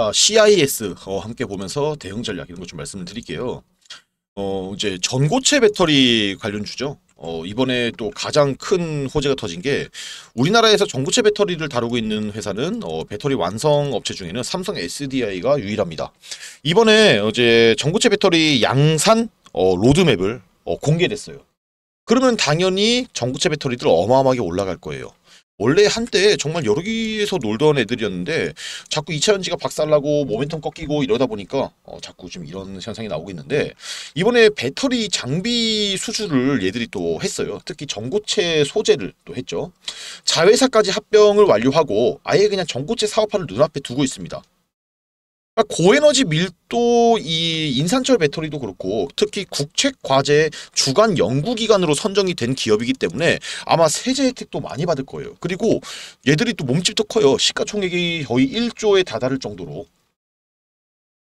아, CIS 어, 함께 보면서 대응 전략 이런 것 좀 말씀을 드릴게요. 어, 이제 전고체 배터리 관련주죠. 어, 이번에 또 가장 큰 호재가 터진 게 우리나라에서 전고체 배터리를 다루고 있는 회사는 어, 배터리 완성 업체 중에는 삼성 SDI가 유일합니다. 이번에 어제 전고체 배터리 양산 어, 로드맵을 어, 공개됐어요. 그러면 당연히 전고체 배터리들 어마어마하게 올라갈 거예요. 원래 한때 정말 여러 기에서 놀던 애들이었는데 자꾸 이차전지가 박살나고 모멘텀 꺾이고 이러다 보니까 어, 자꾸 좀 이런 현상이 나오고 있는데 이번에 배터리 장비 수주를 얘들이 또 했어요. 특히 전고체 소재를 또 했죠. 자회사까지 합병을 완료하고 아예 그냥 전고체 사업화를 눈앞에 두고 있습니다. 그러니까 고에너지 밀도 이 인산철 배터리도 그렇고 특히 국책 과제 주간 연구 기관으로 선정이 된 기업이기 때문에 아마 세제 혜택도 많이 받을 거예요. 그리고 얘들이 또 몸집도 커요. 시가총액이 거의 1조에 다다를 정도로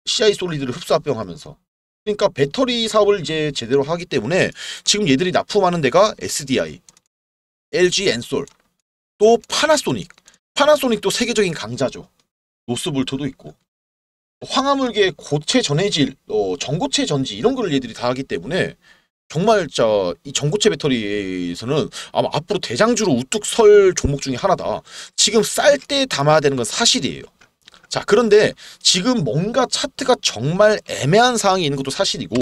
CI 솔리드를 흡수 합병하면서 그러니까 배터리 사업을 이제 제대로 하기 때문에 지금 얘들이 납품하는 데가 SDI, LG 엔솔, 또 파나소닉. 파나소닉도 세계적인 강자죠. 노스볼트도 있고. 황화물계 고체 전해질, 어, 전고체 전지 이런 걸 얘들이 다 하기 때문에 정말 자이 전고체 배터리에서는 아마 앞으로 대장주로 우뚝 설 종목 중에 하나다. 지금 쌀 때 담아야 되는 건 사실이에요. 자 그런데 지금 뭔가 차트가 정말 애매한 상황이 있는 것도 사실이고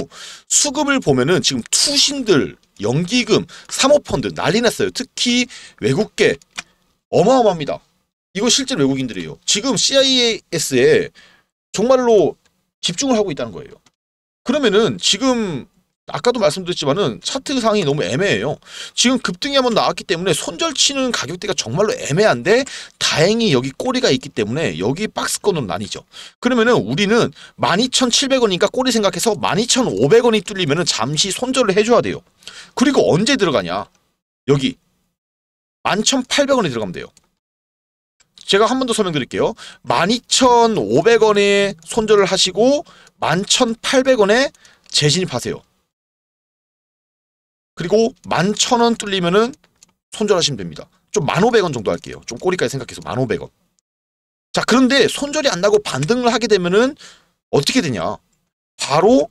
수급을 보면은 지금 투신들, 연기금, 사모펀드 난리 났어요. 특히 외국계 어마어마합니다. 이거 실제 외국인들이에요. 지금 CIS에 정말로 집중을 하고 있다는 거예요. 그러면은 지금 아까도 말씀드렸지만은 차트 상이 너무 애매해요. 지금 급등이 한번 나왔기 때문에 손절치는 가격대가 정말로 애매한데 다행히 여기 꼬리가 있기 때문에 여기 박스권은 아니죠. 그러면은 우리는 12,700원이니까 꼬리 생각해서 12,500원이 뚫리면은 잠시 손절을 해줘야 돼요. 그리고 언제 들어가냐? 여기 11,800원에 들어가면 돼요. 제가 한 번 더 설명드릴게요. 12,500원에 손절을 하시고 11,800원에 재진입하세요. 그리고 11,000원 뚫리면은 손절하시면 됩니다. 좀 1,500원 정도 할게요. 좀 꼬리까지 생각해서 1,500원. 자, 그런데 손절이 안 나고 반등을 하게 되면은 어떻게 되냐? 바로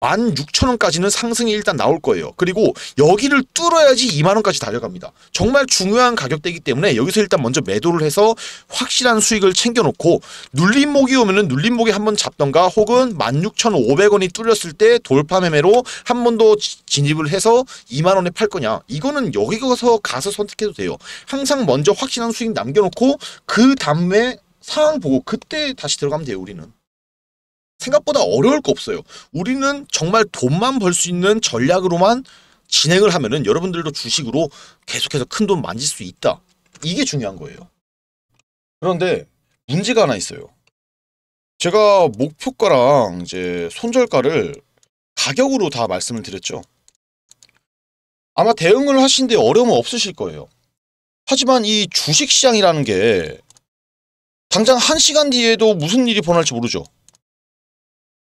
16,000원까지는 상승이 일단 나올 거예요. 그리고 여기를 뚫어야지 2만원까지 달려갑니다. 정말 중요한 가격대이기 때문에 여기서 일단 먼저 매도를 해서 확실한 수익을 챙겨놓고 눌림목이 오면은 눌림목에 한번 잡던가 혹은 16,500원이 뚫렸을 때 돌파 매매로 한 번 더 진입을 해서 2만원에 팔 거냐. 이거는 여기서 가 가서 선택해도 돼요. 항상 먼저 확실한 수익 남겨놓고 그 다음에 상황 보고 그때 다시 들어가면 돼요. 우리는. 생각보다 어려울 거 없어요. 우리는 정말 돈만 벌 수 있는 전략으로만 진행을 하면은 여러분들도 주식으로 계속해서 큰 돈 만질 수 있다. 이게 중요한 거예요. 그런데 문제가 하나 있어요. 제가 목표가랑 이제 손절가를 가격으로 다 말씀을 드렸죠. 아마 대응을 하신데 어려움은 없으실 거예요. 하지만 이 주식시장이라는 게 당장 한 시간 뒤에도 무슨 일이 벌어날지 모르죠.